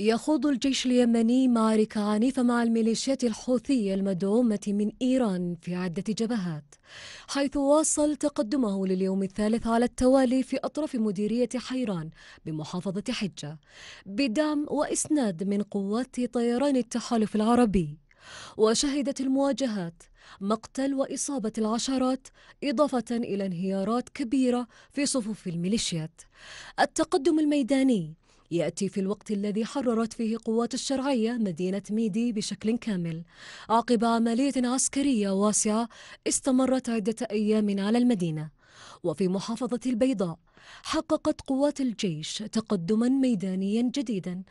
يخوض الجيش اليمني معارك عنيفة مع الميليشيات الحوثية المدعومة من إيران في عدة جبهات حيث واصل تقدمه لليوم الثالث على التوالي في أطراف مديرية حيران بمحافظة حجة بدعم وإسناد من قوات طيران التحالف العربي وشهدت المواجهات مقتل وإصابة العشرات إضافة إلى انهيارات كبيرة في صفوف الميليشيات التقدم الميداني يأتي في الوقت الذي حررت فيه قوات الشرعية مدينة ميدي بشكل كامل عقب عملية عسكرية واسعة استمرت عدة أيام على المدينة وفي محافظة البيضاء حققت قوات الجيش تقدما ميدانيا جديدا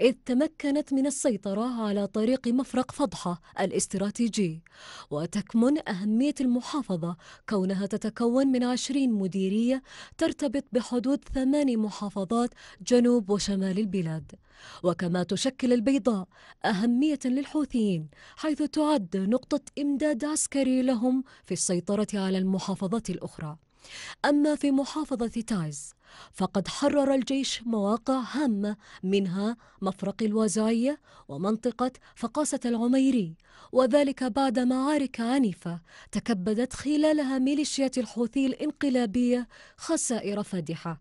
إذ تمكنت من السيطرة على طريق مفرق فضحة الاستراتيجي وتكمن أهمية المحافظة كونها تتكون من عشرين مديرية ترتبط بحدود ثمان محافظات جنوب وشمال البلاد وكما تشكل البيضاء أهمية للحوثيين حيث تعد نقطة إمداد عسكري لهم في السيطرة على المحافظات الأخرى أما في محافظة تايز فقد حرر الجيش مواقع هامة منها مفرق الوازعية ومنطقة فقاسة العميري وذلك بعد معارك عنيفة تكبدت خلالها ميليشيات الحوثي الانقلابية خسائر فادحة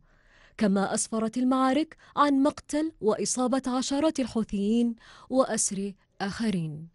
كما أسفرت المعارك عن مقتل وإصابة عشرات الحوثيين وأسر آخرين